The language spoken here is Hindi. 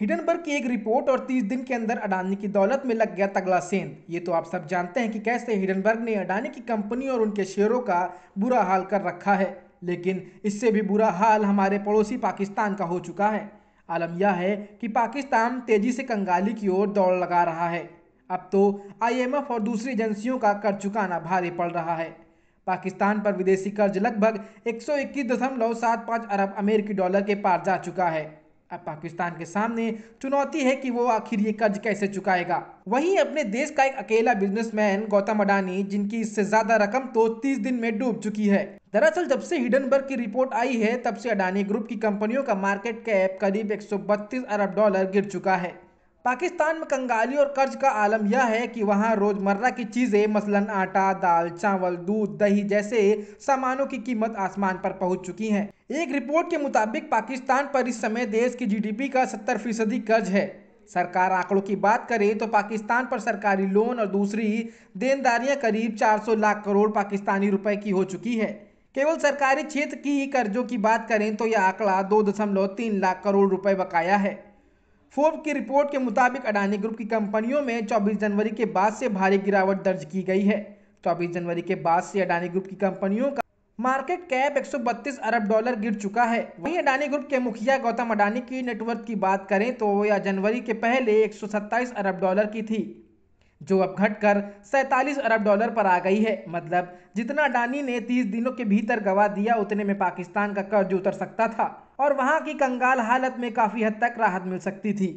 हिडनबर्ग की एक रिपोर्ट और 30 दिन के अंदर अडानी की दौलत में लग गया तगला सेंध ये तो आप सब जानते हैं कि कैसे हिडनबर्ग ने अडानी की कंपनी और उनके शेयरों का बुरा हाल कर रखा है लेकिन इससे भी बुरा हाल हमारे पड़ोसी पाकिस्तान का हो चुका है आलम यह है कि पाकिस्तान तेजी से कंगाली की ओर दौड़ लगा रहा है अब तो आईएमएफ और दूसरी एजेंसियों का कर चुकाना भारी पड़ रहा है पाकिस्तान पर विदेशी कर्ज लगभग एक अरब अमेरिकी डॉलर के पार जा चुका है अब पाकिस्तान के सामने चुनौती है कि वो आखिर ये कर्ज कैसे चुकाएगा वहीं अपने देश का एक अकेला बिजनेसमैन गौतम अडानी जिनकी इससे ज्यादा रकम तो 30 दिन में डूब चुकी है दरअसल जब से हिडनबर्ग की रिपोर्ट आई है तब से अडानी ग्रुप की कंपनियों का मार्केट कैप करीब एक अरब डॉलर गिर चुका है पाकिस्तान में कंगाली और कर्ज का आलम यह है कि वहाँ रोज़मर्रा की चीज़ें मसलन आटा दाल चावल दूध दही जैसे सामानों की कीमत आसमान पर पहुँच चुकी है एक रिपोर्ट के मुताबिक पाकिस्तान पर इस समय देश की जीडीपी का सत्तर फीसदी कर्ज है सरकार आंकड़ों की बात करे तो पाकिस्तान पर सरकारी लोन और दूसरी देनदारियां करीब 400 लाख करोड़ पाकिस्तानी रुपए की हो चुकी है केवल सरकारी क्षेत्र की ही कर्जों की बात करें तो यह आंकड़ा तीन लाख करोड़ रुपए बकाया है फोर्ब की रिपोर्ट के मुताबिक अडानी ग्रुप की कंपनियों में 24 जनवरी के बाद से भारी गिरावट दर्ज की गई है 24 जनवरी के बाद से अडानी ग्रुप की कंपनियों का मार्केट कैप 132 अरब डॉलर गिर चुका है वहीं अडानी ग्रुप के मुखिया गौतम अडानी की नेटवर्थ की बात करें तो यह जनवरी के पहले एक अरब डॉलर की थी जो अब घटकर सैतालीस अरब डॉलर पर आ गई है मतलब जितना अडानी ने 30 दिनों के भीतर गवा दिया उतने में पाकिस्तान का कर्ज उतर सकता था और वहाँ की कंगाल हालत में काफ़ी हद तक राहत मिल सकती थी